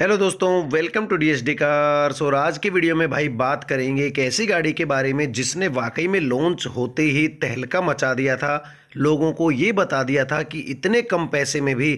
hello दोस्तों welcome to D S D car और आज की वीडियो में भाई बात करेंगे एक ऐसी गाड़ी के बारे में जिसने वाकई में लॉन्च होते ही तहलका मचा दिया था लोगों को ये बता दिया था कि इतने कम पैसे में भी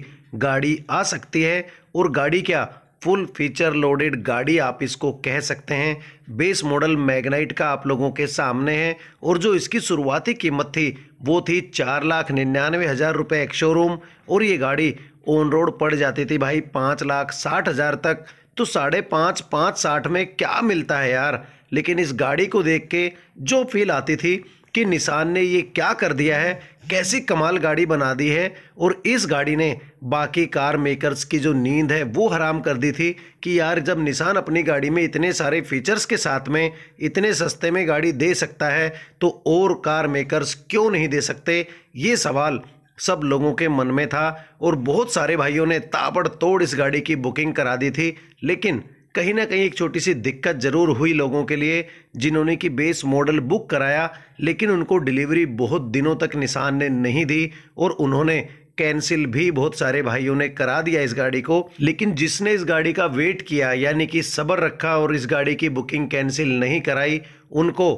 गाड़ी आ सकती है और गाड़ी क्या फुल फीचर लोडेड गाड़ी आप इसको कह सकते हैं बेस मॉडल मैग्नाइट का आप लोगों के सामने है और जो इसकी शुरुआती कीमत थी वो थी चार लाख निन्यानवे हज़ार रुपये एक शोरूम और ये गाड़ी ऑन रोड पड़ जाती थी भाई पाँच लाख साठ हज़ार तक तो साढ़े पाँच पाँच साठ में क्या मिलता है यार लेकिन इस गाड़ी को देख के जो फील आती थी कि निशान ने ये क्या कर दिया है कैसी कमाल गाड़ी बना दी है और इस गाड़ी ने बाकी कार मेकर्स की जो नींद है वो हराम कर दी थी कि यार जब निशान अपनी गाड़ी में इतने सारे फीचर्स के साथ में इतने सस्ते में गाड़ी दे सकता है तो और कार मेकर्स क्यों नहीं दे सकते ये सवाल सब लोगों के मन में था और बहुत सारे भाइयों ने ताबड़तोड़ इस गाड़ी की बुकिंग करा दी थी लेकिन कहीं ना कहीं एक छोटी सी दिक्कत ज़रूर हुई लोगों के लिए जिन्होंने कि बेस मॉडल बुक कराया लेकिन उनको डिलीवरी बहुत दिनों तक निशान ने नहीं दी और उन्होंने कैंसिल भी बहुत सारे भाइयों ने करा दिया इस गाड़ी को लेकिन जिसने इस गाड़ी का वेट किया यानी कि सब्र रखा और इस गाड़ी की बुकिंग कैंसिल नहीं कराई उनको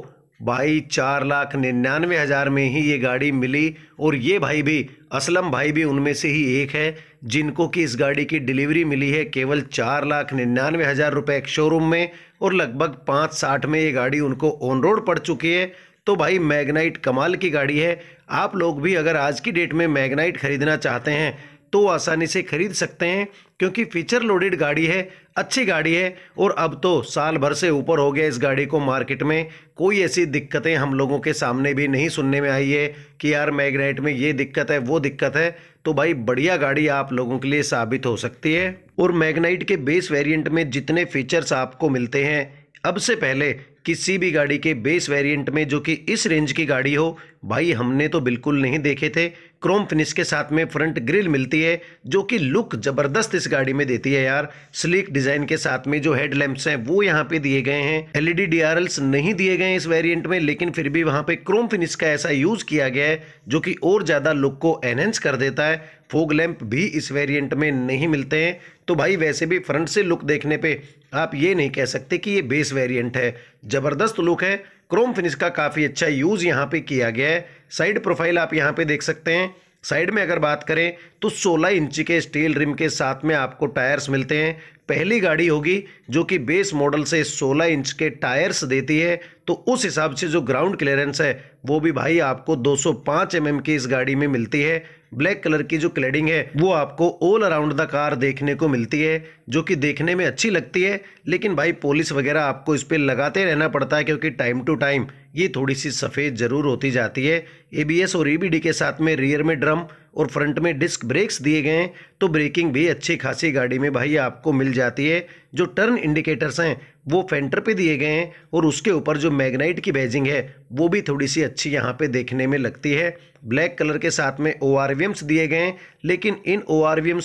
भाई चार लाख निन्यानवे हज़ार में ही ये गाड़ी मिली और ये भाई भी असलम भाई भी उनमें से ही एक है जिनको कि इस गाड़ी की डिलीवरी मिली है केवल चार लाख निन्यानवे हज़ार रुपये एक शोरूम में और लगभग पाँच साठ में ये गाड़ी उनको ऑन रोड पड़ चुकी है तो भाई मैगनाइट कमाल की गाड़ी है आप लोग भी अगर आज की डेट में मैगनाइट ख़रीदना चाहते हैं तो आसानी से खरीद सकते हैं क्योंकि फीचर लोडेड गाड़ी है अच्छी गाड़ी है और अब तो साल भर से ऊपर हो गया इस गाड़ी को मार्केट में कोई ऐसी दिक्कतें हम लोगों के सामने भी नहीं सुनने में आई है कि यार मैग्नेट में ये दिक्कत है वो दिक्कत है तो भाई बढ़िया गाड़ी आप लोगों के लिए साबित हो सकती है और मैग्नाइट के बेस वेरियंट में जितने फीचर्स आपको मिलते हैं अब से पहले किसी भी गाड़ी के बेस वेरिएंट में जो कि इस रेंज की गाड़ी हो भाई हमने तो बिल्कुल नहीं देखे थे क्रोम फिनिश के साथ में फ्रंट ग्रिल मिलती है जो कि लुक ज़बरदस्त इस गाड़ी में देती है यार स्लीक डिज़ाइन के साथ में जो हेडलैम्प्स हैं वो यहाँ पे दिए गए हैं एलईडी डीआरएल्स नहीं दिए गए इस वेरिएंट में लेकिन फिर भी वहाँ पे क्रोम फिनिश का ऐसा यूज़ किया गया है जो कि और ज़्यादा लुक को एनहेंस कर देता है फोग लैंप भी इस वेरियंट में नहीं मिलते हैं तो भाई वैसे भी फ्रंट से लुक देखने पे आप ये नहीं कह सकते कि ये बेस वेरिएंट है ज़बरदस्त लुक है क्रोम फिनिश का काफ़ी अच्छा यूज़ यहाँ पे किया गया है साइड प्रोफाइल आप यहाँ पे देख सकते हैं साइड में अगर बात करें तो 16 इंच के स्टील रिम के साथ में आपको टायर्स मिलते हैं पहली गाड़ी होगी जो कि बेस मॉडल से 16 इंच के टायर्स देती है तो उस हिसाब से जो ग्राउंड क्लियरेंस है वो भी भाई आपको 205 सौ mm की इस गाड़ी में मिलती है ब्लैक कलर की जो क्लेडिंग है वो आपको ऑल अराउंड द कार देखने को मिलती है जो कि देखने में अच्छी लगती है लेकिन भाई पॉलिश वगैरह आपको इस पर लगाते रहना पड़ता है क्योंकि टाइम टू टाइम ये थोड़ी सी सफ़ेद ज़रूर होती जाती है एबीएस और ईबीडी के साथ में रियर में ड्रम और फ्रंट में डिस्क ब्रेक्स दिए गए हैं तो ब्रेकिंग भी अच्छी खासी गाड़ी में भाई आपको मिल जाती है जो टर्न इंडिकेटर्स हैं वो फेंटर पे दिए गए हैं और उसके ऊपर जो मैग्नाइट की बैजिंग है वो भी थोड़ी सी अच्छी यहाँ पे देखने में लगती है ब्लैक कलर के साथ में ओ दिए गए हैं लेकिन इन ओ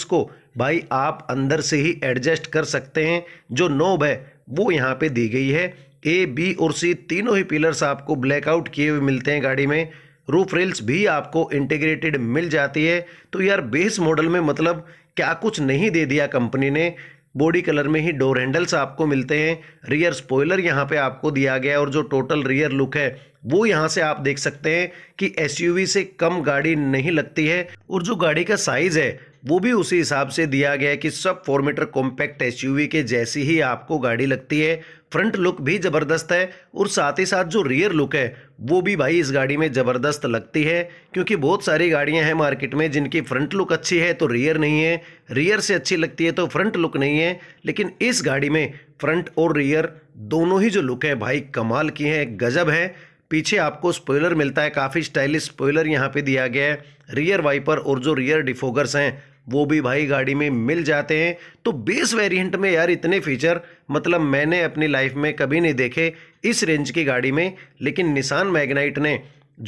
को भाई आप अंदर से ही एडजस्ट कर सकते हैं जो नोब है वो यहाँ पर दी गई है ए बी और सी तीनों ही पिलर्स आपको ब्लैकआउट किए हुए मिलते हैं गाड़ी में रूफ रेल्स भी आपको इंटीग्रेटेड मिल जाती है तो यार बेस मॉडल में मतलब क्या कुछ नहीं दे दिया कंपनी ने बॉडी कलर में ही डोर हैंडल्स आपको मिलते हैं रियर स्पॉयलर यहाँ पे आपको दिया गया है और जो टोटल रियर लुक है वो यहाँ से आप देख सकते हैं कि एसयूवी से कम गाड़ी नहीं लगती है और जो गाड़ी का साइज़ है वो भी उसी हिसाब से दिया गया है कि सब फोर मीटर कॉम्पैक्ट एसयूवी के जैसी ही आपको गाड़ी लगती है फ्रंट लुक भी ज़बरदस्त है और साथ ही साथ जो रियर लुक है वो भी भाई इस गाड़ी में ज़बरदस्त लगती है क्योंकि बहुत सारी गाड़ियां हैं मार्केट में जिनकी फ्रंट लुक अच्छी है तो रियर नहीं है रियर से अच्छी लगती है तो फ्रंट लुक नहीं है लेकिन इस गाड़ी में फ्रंट और रियर दोनों ही जो लुक है भाई कमाल की हैं गजब है पीछे आपको स्पॉइलर मिलता है काफ़ी स्टाइलिश स्पॉयलर यहाँ पे दिया गया है रियर वाइपर और जो रियर डिफोगर्स हैं वो भी भाई गाड़ी में मिल जाते हैं तो बेस वेरिएंट में यार इतने फीचर मतलब मैंने अपनी लाइफ में कभी नहीं देखे इस रेंज की गाड़ी में लेकिन निशान मैग्नाइट ने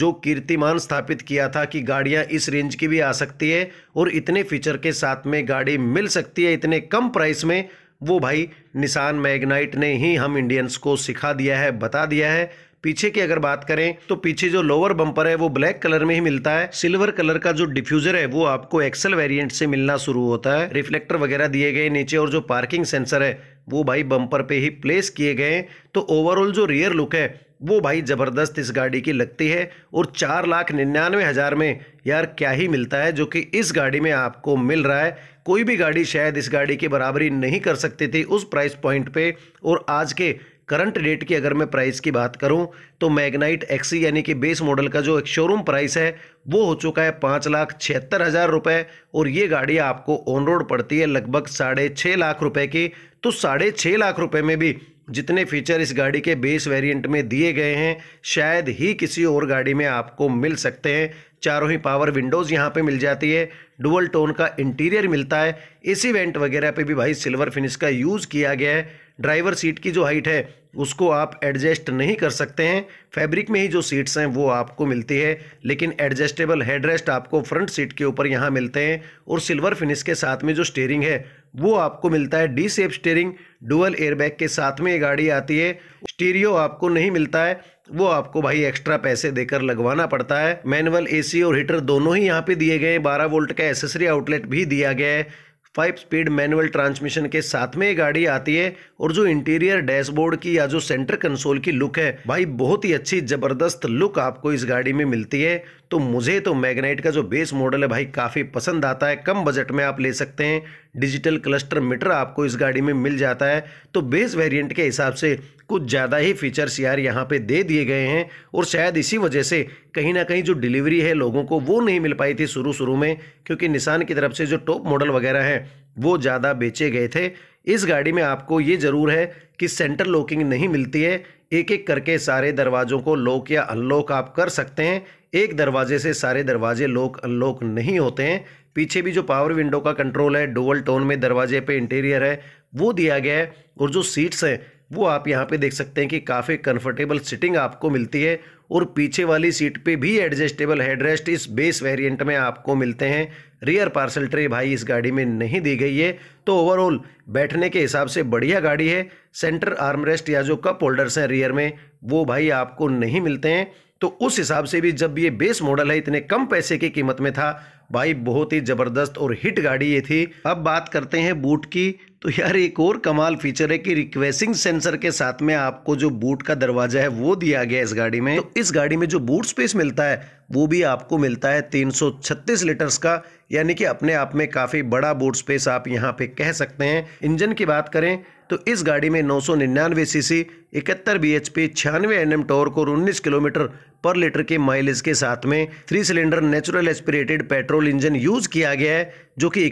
जो कीर्तिमान स्थापित किया था कि गाड़ियाँ इस रेंज की भी आ सकती है और इतने फीचर के साथ में गाड़ी मिल सकती है इतने कम प्राइस में वो भाई निशान मैग्नाइट ने ही हम इंडियंस को सिखा दिया है बता दिया है पीछे की अगर बात करें तो पीछे जो लोअर बंपर है वो ब्लैक कलर में ही मिलता है सिल्वर कलर का जो डिफ्यूजर है वो आपको एक्सल वेरियंट से मिलना शुरू होता है रिफ्लेक्टर वगैरह दिए गए नीचे और जो पार्किंग सेंसर है वो भाई बम्पर पे ही प्लेस किए गए तो ओवरऑल जो रियर लुक है वो भाई ज़बरदस्त इस गाड़ी की लगती है और चार लाख निन्यानवे हज़ार में यार क्या ही मिलता है जो कि इस गाड़ी में आपको मिल रहा है कोई भी गाड़ी शायद इस गाड़ी की बराबरी नहीं कर सकती थी उस प्राइस पॉइंट पे और आज के करंट डेट की अगर मैं प्राइस की बात करूं तो मैग्नाइट एक्सी यानी कि बेस मॉडल का जो एक शोरूम प्राइस है वो हो चुका है पाँच लाख छिहत्तर हज़ार रुपये और ये गाड़ी आपको ऑन रोड पड़ती है लगभग साढ़े छः लाख रुपये की तो साढ़े छः लाख रुपये में भी जितने फीचर इस गाड़ी के बेस वेरिएंट में दिए गए हैं शायद ही किसी और गाड़ी में आपको मिल सकते हैं चारों ही पावर विंडोज़ यहाँ पे मिल जाती है डुअल टोन का इंटीरियर मिलता है इस वेंट वगैरह पे भी भाई सिल्वर फिनिश का यूज़ किया गया है ड्राइवर सीट की जो हाइट है उसको आप एडजस्ट नहीं कर सकते हैं फैब्रिक में ही जो सीट्स हैं वो आपको मिलती है लेकिन एडजस्टेबल हेडरेस्ट आपको फ्रंट सीट के ऊपर यहाँ मिलते हैं और सिल्वर फिनिश के साथ में जो स्टेयरिंग है वो आपको मिलता है D shape steering dual airbag के साथ में ये गाड़ी आती है स्टीरियो आपको नहीं मिलता है वो आपको भाई एक्स्ट्रा पैसे देकर लगवाना पड़ता है मैनुअल एसी और हीटर दोनों ही यहाँ पे दिए गए हैं बारह वोल्ट का एसेसरी आउटलेट भी दिया गया है फाइव स्पीड मैनुअल ट्रांसमिशन के साथ में ये गाड़ी आती है और जो इंटीरियर डैशबोर्ड की या जो सेंटर कंसोल की लुक है भाई बहुत ही अच्छी जबरदस्त लुक आपको इस गाड़ी में मिलती है तो मुझे तो मैग्नाइट का जो बेस मॉडल है भाई काफ़ी पसंद आता है कम बजट में आप ले सकते हैं डिजिटल क्लस्टर मीटर आपको इस गाड़ी में मिल जाता है तो बेस वेरिएंट के हिसाब से कुछ ज़्यादा ही फीचर्स यार यहाँ पे दे दिए गए हैं और शायद इसी वजह से कहीं ना कहीं जो डिलीवरी है लोगों को वो नहीं मिल पाई थी शुरू शुरू में क्योंकि निशान की तरफ से जो टॉप मॉडल वगैरह हैं वो ज़्यादा बेचे गए थे इस गाड़ी में आपको ये ज़रूर है कि सेंटर लॉकिंग नहीं मिलती है एक एक करके सारे दरवाज़ों को लॉक या अनलॉक आप कर सकते हैं एक दरवाजे से सारे दरवाजे लॉक अनलॉक नहीं होते हैं पीछे भी जो पावर विंडो का कंट्रोल है डोबल टोन में दरवाजे पे इंटीरियर है वो दिया गया है और जो सीट्स हैं वो आप यहाँ पे देख सकते हैं कि काफ़ी कंफर्टेबल सिटिंग आपको मिलती है और पीछे वाली सीट पे भी एडजस्टेबल हेडरेस्ट इस बेस वेरिएंट में आपको मिलते हैं रियर पार्सल ट्रे भाई इस गाड़ी में नहीं दी गई है तो ओवरऑल बैठने के हिसाब से बढ़िया गाड़ी है सेंटर आर्मरेस्ट या जो कप होल्डर्स हैं रियर में वो भाई आपको नहीं मिलते हैं तो उस हिसाब से भी जब ये बेस मॉडल है इतने कम पैसे की कीमत में था भाई बहुत ही ज़बरदस्त और हिट गाड़ी ये थी अब बात करते हैं बूट की तो यार एक और कमाल फीचर है कि रिक्वेसिंग सेंसर के साथ में आपको जो बूट का दरवाजा है वो दिया गया इस गाड़ी में तो इस गाड़ी में जो बूट स्पेस मिलता है वो भी आपको मिलता है 336 लीटर्स का यानी कि अपने आप में काफ़ी बड़ा बूट स्पेस आप यहाँ पे कह सकते हैं इंजन की बात करें तो इस गाड़ी में 999 सीसी पी छियानवे एन एम टॉर्क और उन्नीस किलोमीटर पर लीटर के माइलेज के साथ में three cylinder natural aspirated petrol engine use किया गया है जो कि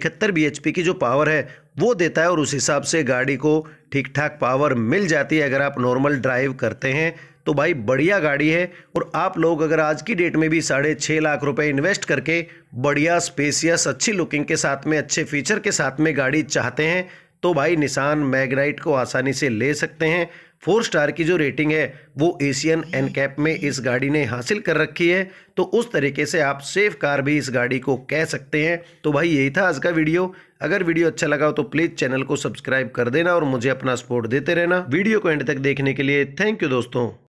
एच पी की जो पावर है वो देता है और उस हिसाब से गाड़ी को ठीक ठाक पावर मिल जाती है अगर आप नॉर्मल ड्राइव करते हैं तो भाई बढ़िया गाड़ी है और आप लोग अगर आज की डेट में भी साढ़े छः लाख रुपए इन्वेस्ट करके बढ़िया स्पेसियस अच्छी लुकिंग के साथ में अच्छे फीचर के साथ में गाड़ी चाहते हैं तो भाई निशान मैगनाइट को आसानी से ले सकते हैं फोर स्टार की जो रेटिंग है वो एशियन एन कैप में इस गाड़ी ने हासिल कर रखी है तो उस तरीके से आप सेफ कार भी इस गाड़ी को कह सकते हैं तो भाई यही था आज का वीडियो अगर वीडियो अच्छा लगा हो तो प्लीज़ चैनल को सब्सक्राइब कर देना और मुझे अपना सपोर्ट देते रहना वीडियो को एंड तक देखने के लिए थैंक यू दोस्तों